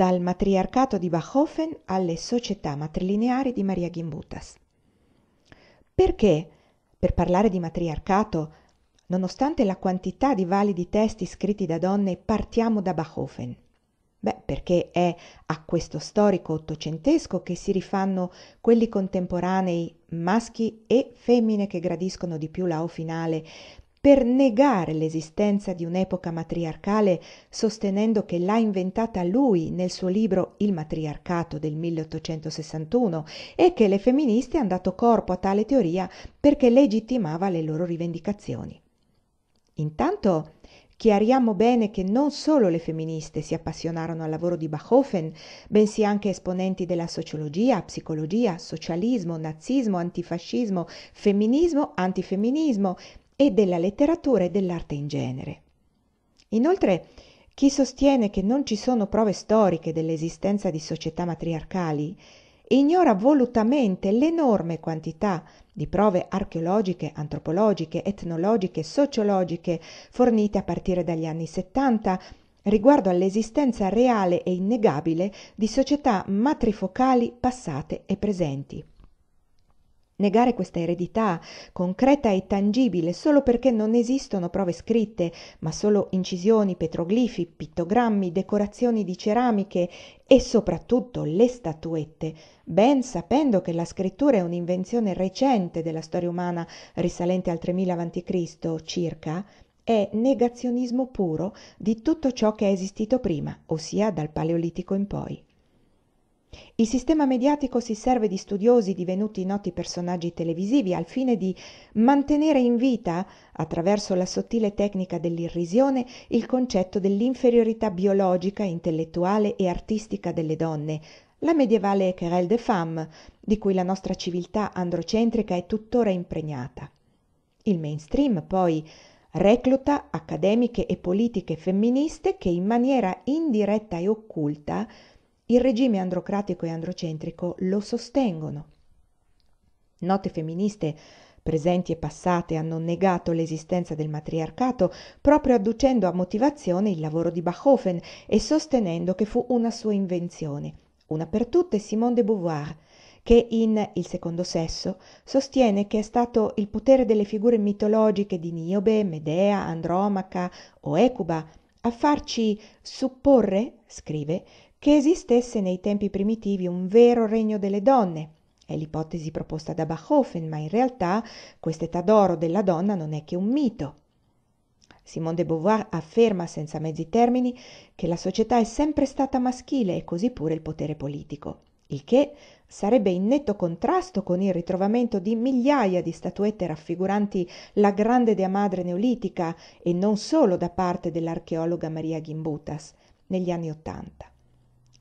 dal matriarcato di Bachofen alle società matrilineari di Maria Gimbutas. Perché, per parlare di matriarcato, nonostante la quantità di validi testi scritti da donne, partiamo da Bachofen? Beh, perché è a questo storico ottocentesco che si rifanno quelli contemporanei maschi e femmine che gradiscono di più la O finale per negare l'esistenza di un'epoca matriarcale sostenendo che l'ha inventata lui nel suo libro Il matriarcato del 1861 e che le femministe hanno dato corpo a tale teoria perché legittimava le loro rivendicazioni. Intanto Chiariamo bene che non solo le femministe si appassionarono al lavoro di Bachofen, bensì anche esponenti della sociologia, psicologia, socialismo, nazismo, antifascismo, femminismo, antifemminismo, e della letteratura e dell'arte in genere. Inoltre, chi sostiene che non ci sono prove storiche dell'esistenza di società matriarcali ignora volutamente l'enorme quantità di prove archeologiche, antropologiche, etnologiche, sociologiche fornite a partire dagli anni 70 riguardo all'esistenza reale e innegabile di società matrifocali passate e presenti Negare questa eredità concreta e tangibile solo perché non esistono prove scritte, ma solo incisioni, petroglifi, pittogrammi, decorazioni di ceramiche e soprattutto le statuette, ben sapendo che la scrittura è un'invenzione recente della storia umana risalente al 3000 a.C. circa, è negazionismo puro di tutto ciò che è esistito prima, ossia dal Paleolitico in poi. Il sistema mediatico si serve di studiosi divenuti noti personaggi televisivi al fine di mantenere in vita, attraverso la sottile tecnica dell'irrisione, il concetto dell'inferiorità biologica, intellettuale e artistica delle donne, la medievale querelle de femme, di cui la nostra civiltà androcentrica è tuttora impregnata. Il mainstream, poi, recluta accademiche e politiche femministe che in maniera indiretta e occulta il regime androcratico e androcentrico lo sostengono. Note femministe presenti e passate hanno negato l'esistenza del matriarcato proprio adducendo a motivazione il lavoro di Bachofen e sostenendo che fu una sua invenzione. Una per tutte Simone de Beauvoir, che in Il secondo sesso sostiene che è stato il potere delle figure mitologiche di Niobe, Medea, Andromaca o Ecuba a farci supporre, scrive, che esistesse nei tempi primitivi un vero regno delle donne. È l'ipotesi proposta da Bachofen, ma in realtà quest'età d'oro della donna non è che un mito. Simone de Beauvoir afferma senza mezzi termini che la società è sempre stata maschile e così pure il potere politico, il che sarebbe in netto contrasto con il ritrovamento di migliaia di statuette raffiguranti la grande dea madre neolitica e non solo da parte dell'archeologa Maria Gimbutas negli anni Ottanta.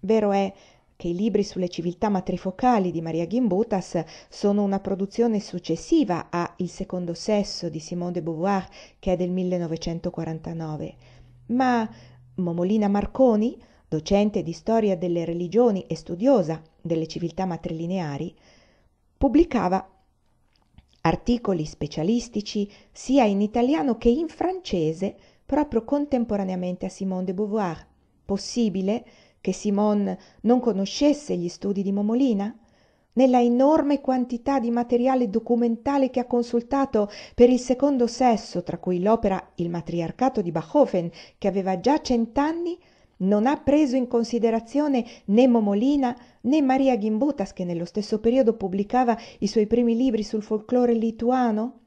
Vero è che i libri sulle civiltà matrifocali di Maria Gimbutas sono una produzione successiva a Il secondo sesso di Simone de Beauvoir, che è del 1949, ma Momolina Marconi, docente di storia delle religioni e studiosa delle civiltà matrilineari, pubblicava articoli specialistici sia in italiano che in francese proprio contemporaneamente a Simone de Beauvoir, possibile che Simon non conoscesse gli studi di Momolina? Nella enorme quantità di materiale documentale che ha consultato per il secondo sesso, tra cui l'opera Il matriarcato di Bachofen, che aveva già cent'anni, non ha preso in considerazione né Momolina né Maria Gimbutas, che nello stesso periodo pubblicava i suoi primi libri sul folklore lituano?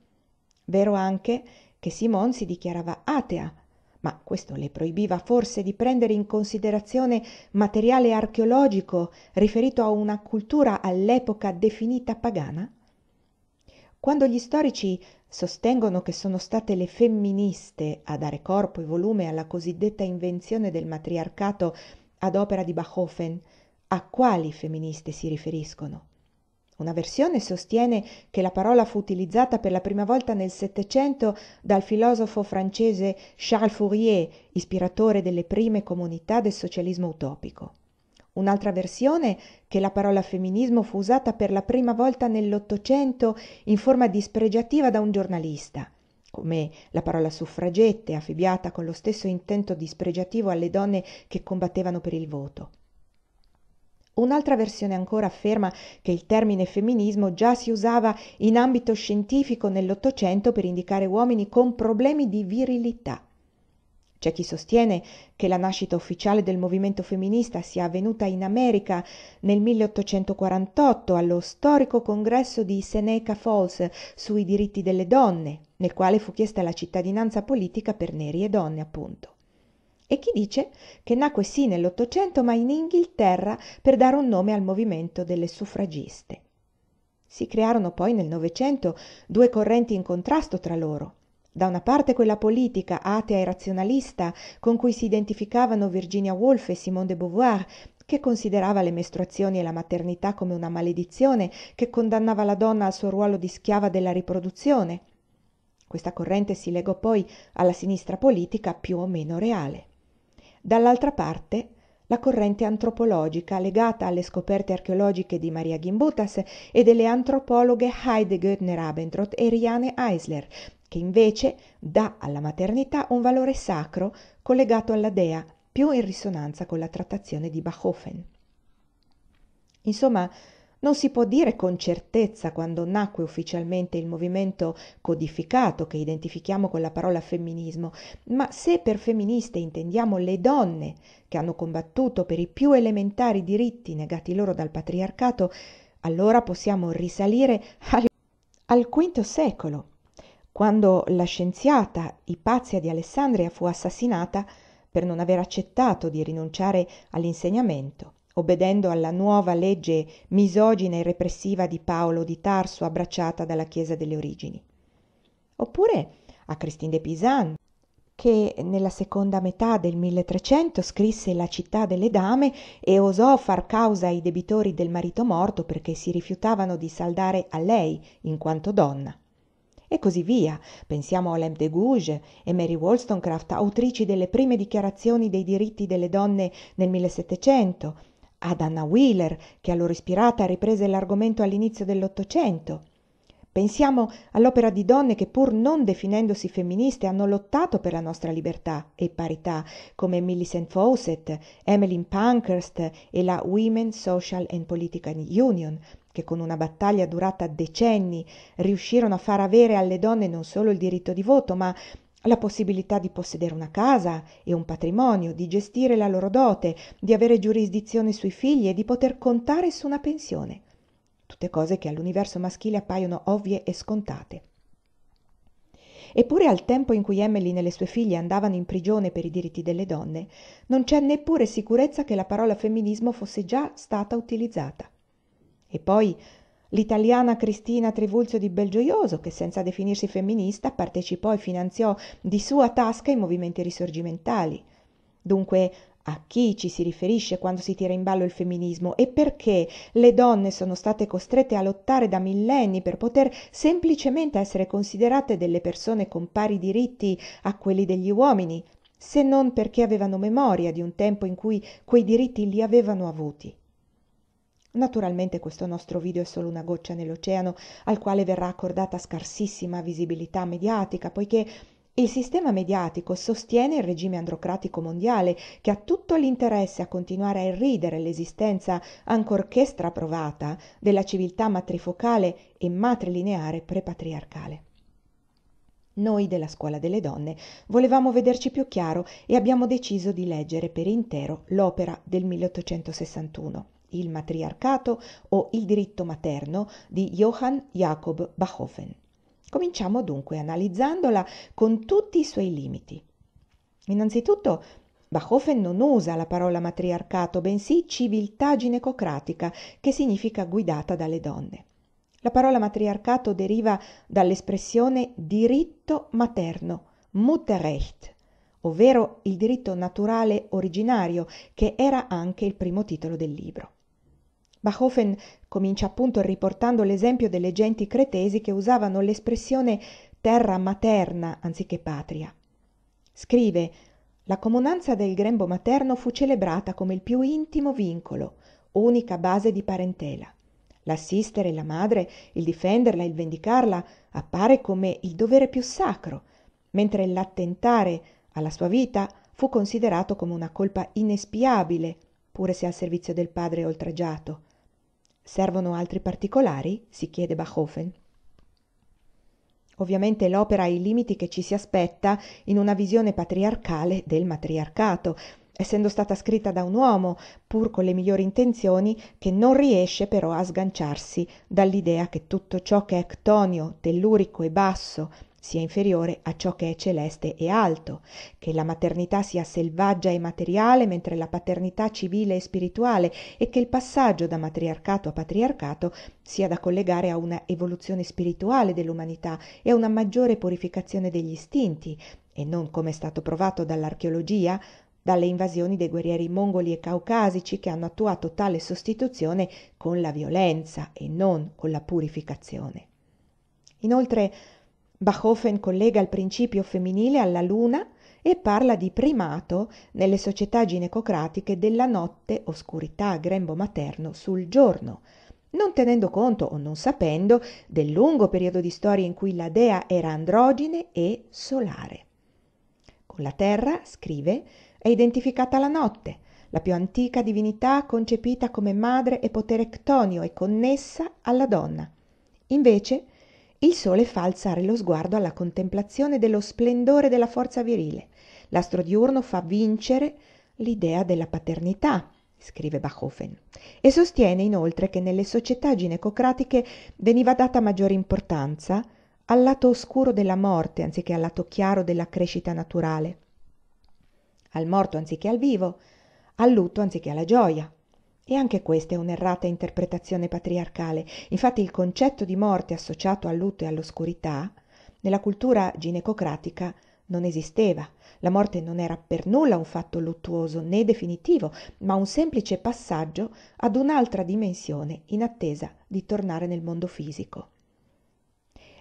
Vero anche che Simon si dichiarava atea, ma questo le proibiva forse di prendere in considerazione materiale archeologico riferito a una cultura all'epoca definita pagana? Quando gli storici sostengono che sono state le femministe a dare corpo e volume alla cosiddetta invenzione del matriarcato ad opera di Bachofen, a quali femministe si riferiscono? Una versione sostiene che la parola fu utilizzata per la prima volta nel Settecento dal filosofo francese Charles Fourier, ispiratore delle prime comunità del socialismo utopico. Un'altra versione che la parola femminismo fu usata per la prima volta nell'Ottocento in forma dispregiativa da un giornalista, come la parola suffragette, affibbiata con lo stesso intento dispregiativo alle donne che combattevano per il voto. Un'altra versione ancora afferma che il termine femminismo già si usava in ambito scientifico nell'Ottocento per indicare uomini con problemi di virilità. C'è chi sostiene che la nascita ufficiale del movimento femminista sia avvenuta in America nel 1848 allo storico congresso di Seneca Falls sui diritti delle donne, nel quale fu chiesta la cittadinanza politica per neri e donne, appunto. E chi dice che nacque sì nell'Ottocento ma in Inghilterra per dare un nome al movimento delle suffragiste. Si crearono poi nel Novecento due correnti in contrasto tra loro. Da una parte quella politica, atea e razionalista, con cui si identificavano Virginia Woolf e Simone de Beauvoir, che considerava le mestruazioni e la maternità come una maledizione, che condannava la donna al suo ruolo di schiava della riproduzione. Questa corrente si legò poi alla sinistra politica più o meno reale. Dall'altra parte, la corrente antropologica legata alle scoperte archeologiche di Maria Gimbutas e delle antropologhe Heide Göttner-Abentrott e Riane Eisler, che invece dà alla maternità un valore sacro collegato alla dea, più in risonanza con la trattazione di Bachofen. Insomma, non si può dire con certezza quando nacque ufficialmente il movimento codificato che identifichiamo con la parola femminismo, ma se per femministe intendiamo le donne che hanno combattuto per i più elementari diritti negati loro dal patriarcato, allora possiamo risalire al, al V secolo, quando la scienziata Ipazia di Alessandria fu assassinata per non aver accettato di rinunciare all'insegnamento obbedendo alla nuova legge misogina e repressiva di Paolo di Tarso abbracciata dalla Chiesa delle origini. Oppure a Christine de Pisan, che nella seconda metà del 1300 scrisse La città delle dame e osò far causa ai debitori del marito morto perché si rifiutavano di saldare a lei in quanto donna. E così via. Pensiamo a Olympe de Gouges e Mary Wollstonecraft, autrici delle prime dichiarazioni dei diritti delle donne nel 1700, ad Anna Wheeler, che a loro ispirata riprese l'argomento all'inizio dell'Ottocento. Pensiamo all'opera di donne che pur non definendosi femministe hanno lottato per la nostra libertà e parità, come Millicent Fawcett, Emmeline Pankhurst e la Women's Social and Political Union, che con una battaglia durata decenni riuscirono a far avere alle donne non solo il diritto di voto, ma la possibilità di possedere una casa e un patrimonio, di gestire la loro dote, di avere giurisdizione sui figli e di poter contare su una pensione. Tutte cose che all'universo maschile appaiono ovvie e scontate. Eppure al tempo in cui Emily e le sue figlie andavano in prigione per i diritti delle donne, non c'è neppure sicurezza che la parola femminismo fosse già stata utilizzata. E poi L'italiana Cristina Trivulzio di Belgioioso, che senza definirsi femminista partecipò e finanziò di sua tasca i movimenti risorgimentali. Dunque, a chi ci si riferisce quando si tira in ballo il femminismo e perché le donne sono state costrette a lottare da millenni per poter semplicemente essere considerate delle persone con pari diritti a quelli degli uomini, se non perché avevano memoria di un tempo in cui quei diritti li avevano avuti. Naturalmente questo nostro video è solo una goccia nell'oceano al quale verrà accordata scarsissima visibilità mediatica, poiché il sistema mediatico sostiene il regime androcratico mondiale che ha tutto l'interesse a continuare a irridere l'esistenza, ancorché straprovata, della civiltà matrifocale e matrilineare prepatriarcale. Noi della Scuola delle Donne volevamo vederci più chiaro e abbiamo deciso di leggere per intero l'opera del 1861 il matriarcato o il diritto materno di Johann Jakob Bachofen. Cominciamo dunque analizzandola con tutti i suoi limiti. Innanzitutto Bachofen non usa la parola matriarcato, bensì civiltà ginecocratica, che significa guidata dalle donne. La parola matriarcato deriva dall'espressione diritto materno, Mutterrecht, ovvero il diritto naturale originario, che era anche il primo titolo del libro bachofen comincia appunto riportando l'esempio delle genti cretesi che usavano l'espressione terra materna anziché patria. Scrive la comunanza del grembo materno fu celebrata come il più intimo vincolo, unica base di parentela. L'assistere la madre, il difenderla, il vendicarla appare come il dovere più sacro, mentre l'attentare alla sua vita fu considerato come una colpa inespiabile, pure se al servizio del padre oltraggiato. Servono altri particolari? si chiede Bachofen. Ovviamente l'opera ha i limiti che ci si aspetta in una visione patriarcale del matriarcato, essendo stata scritta da un uomo, pur con le migliori intenzioni, che non riesce però a sganciarsi dall'idea che tutto ciò che è ectonio, tellurico e basso, sia inferiore a ciò che è celeste e alto, che la maternità sia selvaggia e materiale mentre la paternità civile e spirituale e che il passaggio da matriarcato a patriarcato sia da collegare a una evoluzione spirituale dell'umanità e a una maggiore purificazione degli istinti e non come è stato provato dall'archeologia dalle invasioni dei guerrieri mongoli e caucasici che hanno attuato tale sostituzione con la violenza e non con la purificazione. Inoltre Bachofen collega il principio femminile alla luna e parla di primato nelle società ginecocratiche della notte, oscurità, grembo materno sul giorno, non tenendo conto o non sapendo del lungo periodo di storia in cui la dea era androgine e solare. Con la terra, scrive, è identificata la notte, la più antica divinità concepita come madre e potere ctonio e connessa alla donna. Invece, il sole fa alzare lo sguardo alla contemplazione dello splendore della forza virile l'astro diurno fa vincere l'idea della paternità scrive Bachofen, e sostiene inoltre che nelle società ginecocratiche veniva data maggiore importanza al lato oscuro della morte anziché al lato chiaro della crescita naturale, al morto anziché al vivo, al lutto anziché alla gioia, e anche questa è un'errata interpretazione patriarcale. Infatti il concetto di morte associato al lutto e all'oscurità nella cultura ginecocratica non esisteva. La morte non era per nulla un fatto luttuoso né definitivo, ma un semplice passaggio ad un'altra dimensione in attesa di tornare nel mondo fisico.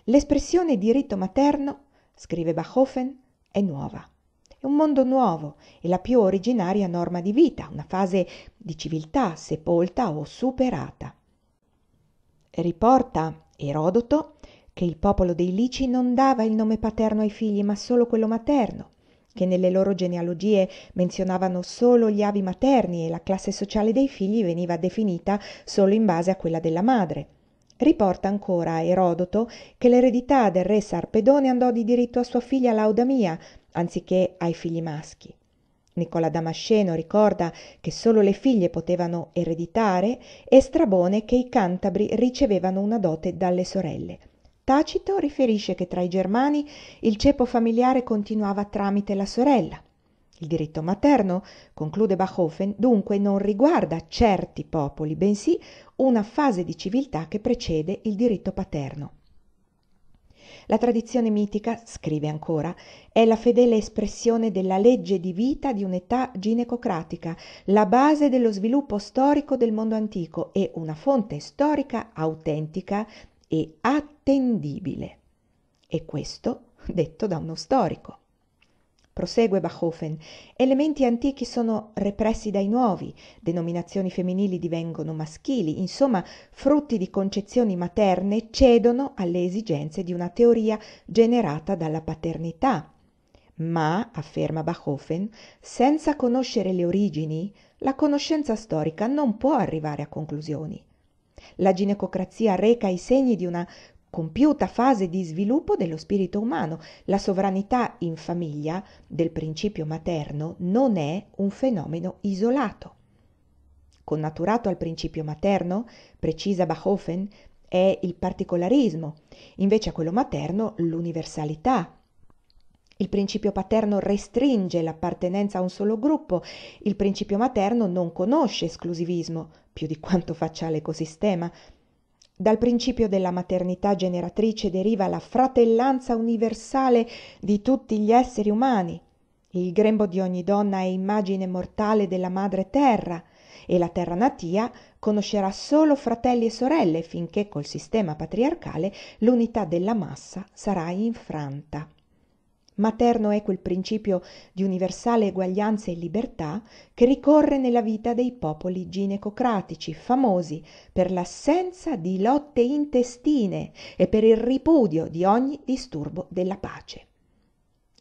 L'espressione diritto materno, scrive Bachofen, è nuova. È un mondo nuovo, è la più originaria norma di vita, una fase di civiltà sepolta o superata. Riporta Erodoto che il popolo dei Lici non dava il nome paterno ai figli, ma solo quello materno, che nelle loro genealogie menzionavano solo gli avi materni e la classe sociale dei figli veniva definita solo in base a quella della madre. Riporta ancora Erodoto che l'eredità del re Sarpedone andò di diritto a sua figlia Laudamia, anziché ai figli maschi. Nicola Damasceno ricorda che solo le figlie potevano ereditare e Strabone che i cantabri ricevevano una dote dalle sorelle. Tacito riferisce che tra i germani il ceppo familiare continuava tramite la sorella. Il diritto materno, conclude Bachofen, dunque non riguarda certi popoli, bensì una fase di civiltà che precede il diritto paterno. La tradizione mitica, scrive ancora, è la fedele espressione della legge di vita di un'età ginecocratica, la base dello sviluppo storico del mondo antico e una fonte storica autentica e attendibile. E questo detto da uno storico prosegue Bachofen, elementi antichi sono repressi dai nuovi, denominazioni femminili divengono maschili, insomma, frutti di concezioni materne cedono alle esigenze di una teoria generata dalla paternità. Ma, afferma Bachofen, senza conoscere le origini, la conoscenza storica non può arrivare a conclusioni. La ginecocrazia reca i segni di una compiuta fase di sviluppo dello spirito umano. La sovranità in famiglia del principio materno non è un fenomeno isolato. Connaturato al principio materno, precisa Bachofen, è il particolarismo, invece a quello materno l'universalità. Il principio paterno restringe l'appartenenza a un solo gruppo, il principio materno non conosce esclusivismo, più di quanto faccia l'ecosistema, dal principio della maternità generatrice deriva la fratellanza universale di tutti gli esseri umani. Il grembo di ogni donna è immagine mortale della madre terra e la terra natia conoscerà solo fratelli e sorelle finché col sistema patriarcale l'unità della massa sarà infranta. Materno è quel principio di universale eguaglianza e libertà che ricorre nella vita dei popoli ginecocratici, famosi per l'assenza di lotte intestine e per il ripudio di ogni disturbo della pace.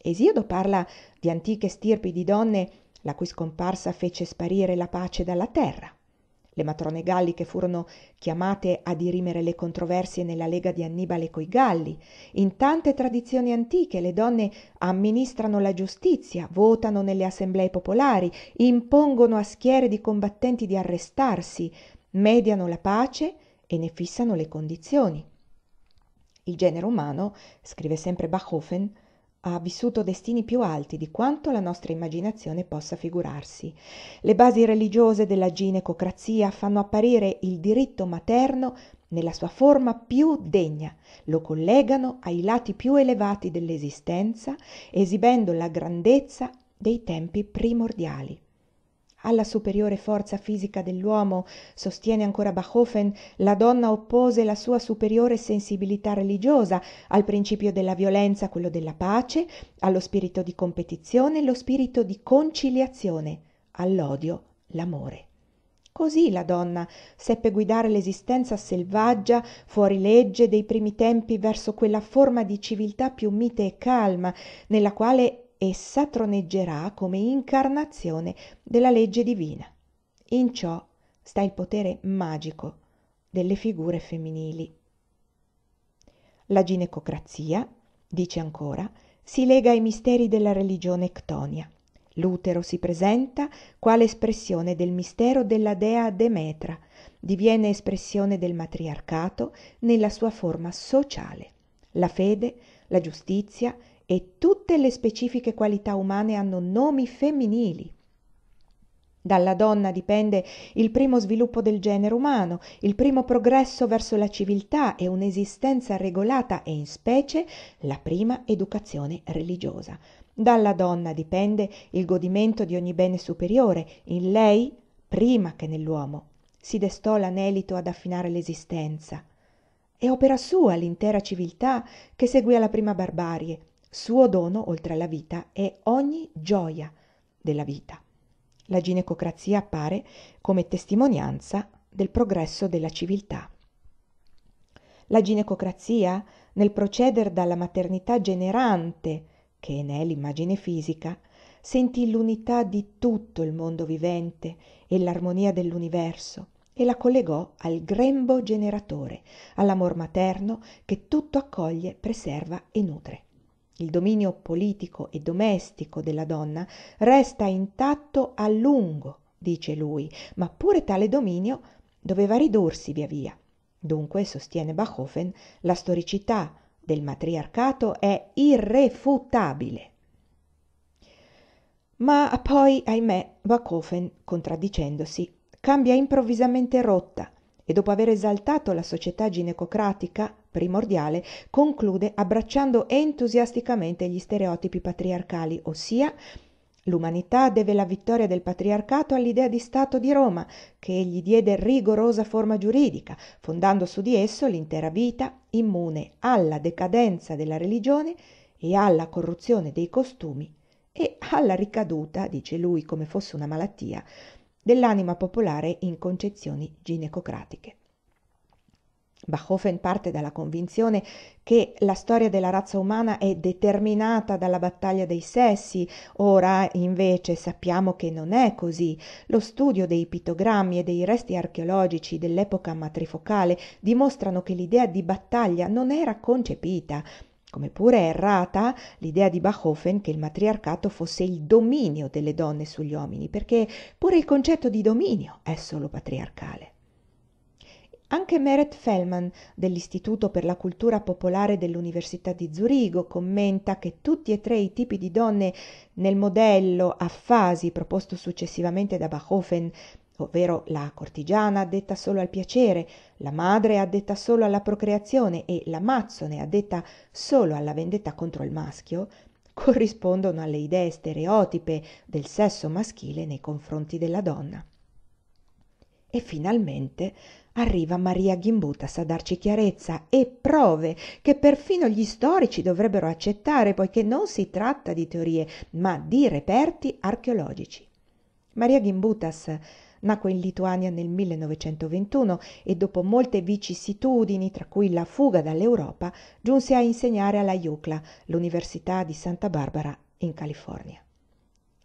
Esiodo parla di antiche stirpi di donne la cui scomparsa fece sparire la pace dalla terra le matrone galliche furono chiamate a dirimere le controversie nella lega di Annibale coi Galli. In tante tradizioni antiche le donne amministrano la giustizia, votano nelle assemblee popolari, impongono a schiere di combattenti di arrestarsi, mediano la pace e ne fissano le condizioni. Il genere umano, scrive sempre Bachofen, ha vissuto destini più alti di quanto la nostra immaginazione possa figurarsi. Le basi religiose della ginecocrazia fanno apparire il diritto materno nella sua forma più degna, lo collegano ai lati più elevati dell'esistenza, esibendo la grandezza dei tempi primordiali alla superiore forza fisica dell'uomo sostiene ancora bachofen la donna oppose la sua superiore sensibilità religiosa al principio della violenza quello della pace allo spirito di competizione lo spirito di conciliazione all'odio l'amore Così la donna seppe guidare l'esistenza selvaggia, fuori legge dei primi tempi verso quella forma di civiltà più mite e calma, nella quale essa troneggerà come incarnazione della legge divina. In ciò sta il potere magico delle figure femminili. La ginecocrazia, dice ancora, si lega ai misteri della religione ectonia. L'utero si presenta quale espressione del mistero della dea Demetra, diviene espressione del matriarcato nella sua forma sociale. La fede, la giustizia, e tutte le specifiche qualità umane hanno nomi femminili. Dalla donna dipende il primo sviluppo del genere umano, il primo progresso verso la civiltà e un'esistenza regolata e in specie la prima educazione religiosa. Dalla donna dipende il godimento di ogni bene superiore, in lei, prima che nell'uomo, si destò l'anelito ad affinare l'esistenza. È opera sua l'intera civiltà che seguì alla prima barbarie, suo dono, oltre alla vita, è ogni gioia della vita. La ginecocrazia appare come testimonianza del progresso della civiltà. La ginecocrazia, nel procedere dalla maternità generante, che ne è l'immagine fisica, sentì l'unità di tutto il mondo vivente e l'armonia dell'universo e la collegò al grembo generatore, all'amor materno che tutto accoglie, preserva e nutre il dominio politico e domestico della donna resta intatto a lungo, dice lui, ma pure tale dominio doveva ridursi via via. Dunque, sostiene Bachofen, la storicità del matriarcato è irrefutabile. Ma poi, ahimè, Bachofen, contraddicendosi, cambia improvvisamente rotta e dopo aver esaltato la società ginecocratica, primordiale, conclude abbracciando entusiasticamente gli stereotipi patriarcali, ossia L'umanità deve la vittoria del patriarcato all'idea di Stato di Roma, che gli diede rigorosa forma giuridica, fondando su di esso l'intera vita, immune alla decadenza della religione e alla corruzione dei costumi e alla ricaduta, dice lui come fosse una malattia, dell'anima popolare in concezioni ginecocratiche. Bachofen parte dalla convinzione che la storia della razza umana è determinata dalla battaglia dei sessi, ora invece sappiamo che non è così. Lo studio dei pittogrammi e dei resti archeologici dell'epoca matrifocale dimostrano che l'idea di battaglia non era concepita. Come pure è errata l'idea di Bachofen che il matriarcato fosse il dominio delle donne sugli uomini, perché pure il concetto di dominio è solo patriarcale anche meret Fellman dell'istituto per la cultura popolare dell'università di zurigo commenta che tutti e tre i tipi di donne nel modello a fasi proposto successivamente da bachofen ovvero la cortigiana addetta solo al piacere, la madre addetta solo alla procreazione e l'amazzone addetta solo alla vendetta contro il maschio, corrispondono alle idee stereotipe del sesso maschile nei confronti della donna e finalmente arriva Maria Gimbutas a darci chiarezza e prove che perfino gli storici dovrebbero accettare poiché non si tratta di teorie ma di reperti archeologici. Maria Gimbutas nacque in Lituania nel 1921 e dopo molte vicissitudini, tra cui la fuga dall'Europa, giunse a insegnare alla IUCLA, l'Università di Santa Barbara in California.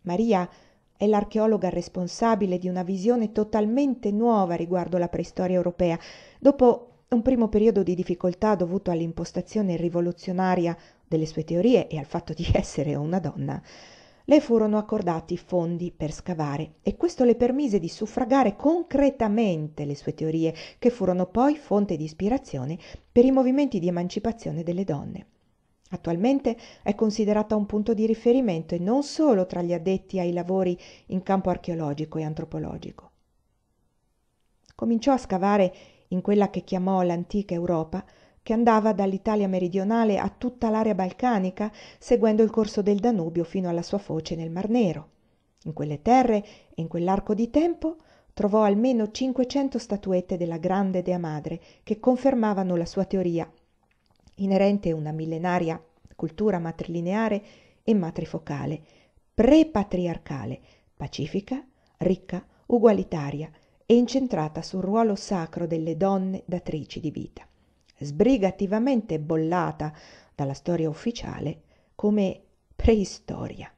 Maria Gimbutas è l'archeologa responsabile di una visione totalmente nuova riguardo la preistoria europea, dopo un primo periodo di difficoltà dovuto all'impostazione rivoluzionaria delle sue teorie e al fatto di essere una donna. Le furono accordati fondi per scavare e questo le permise di suffragare concretamente le sue teorie, che furono poi fonte di ispirazione per i movimenti di emancipazione delle donne. Attualmente è considerata un punto di riferimento e non solo tra gli addetti ai lavori in campo archeologico e antropologico. Cominciò a scavare in quella che chiamò l'antica Europa, che andava dall'Italia meridionale a tutta l'area balcanica, seguendo il corso del Danubio fino alla sua foce nel Mar Nero. In quelle terre e in quell'arco di tempo trovò almeno 500 statuette della grande Dea Madre che confermavano la sua teoria inerente una millenaria cultura matrilineare e matrifocale, prepatriarcale, pacifica, ricca, ugualitaria e incentrata sul ruolo sacro delle donne datrici di vita, sbrigativamente bollata dalla storia ufficiale come preistoria.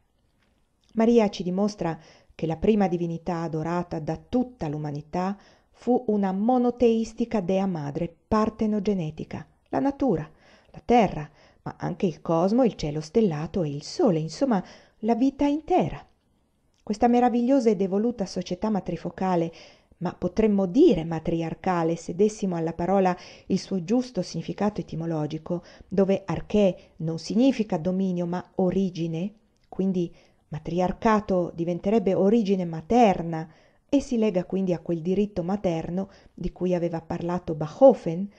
Maria ci dimostra che la prima divinità adorata da tutta l'umanità fu una monoteistica dea madre partenogenetica, la natura, la terra, ma anche il cosmo, il cielo stellato e il sole, insomma la vita intera. Questa meravigliosa ed evoluta società matrifocale, ma potremmo dire matriarcale se dessimo alla parola il suo giusto significato etimologico, dove archè non significa dominio ma origine, quindi matriarcato diventerebbe origine materna e si lega quindi a quel diritto materno di cui aveva parlato Bachofen,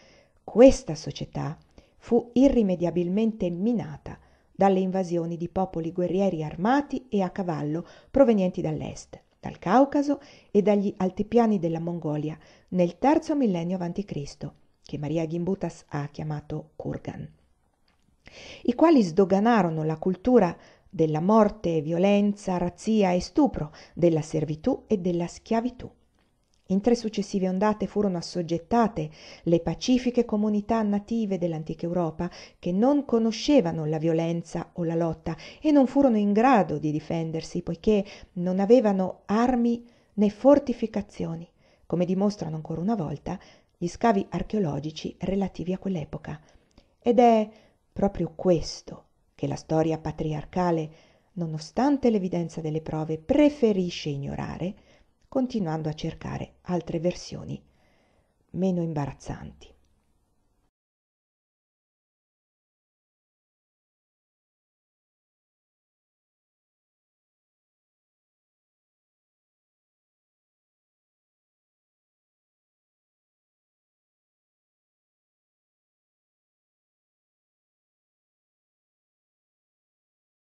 questa società fu irrimediabilmente minata dalle invasioni di popoli guerrieri armati e a cavallo provenienti dall'est, dal Caucaso e dagli altipiani della Mongolia nel terzo millennio a.C., che Maria Gimbutas ha chiamato Kurgan, i quali sdoganarono la cultura della morte, violenza, razzia e stupro, della servitù e della schiavitù in tre successive ondate furono assoggettate le pacifiche comunità native dell'antica Europa che non conoscevano la violenza o la lotta e non furono in grado di difendersi poiché non avevano armi né fortificazioni, come dimostrano ancora una volta gli scavi archeologici relativi a quell'epoca. Ed è proprio questo che la storia patriarcale, nonostante l'evidenza delle prove, preferisce ignorare continuando a cercare altre versioni meno imbarazzanti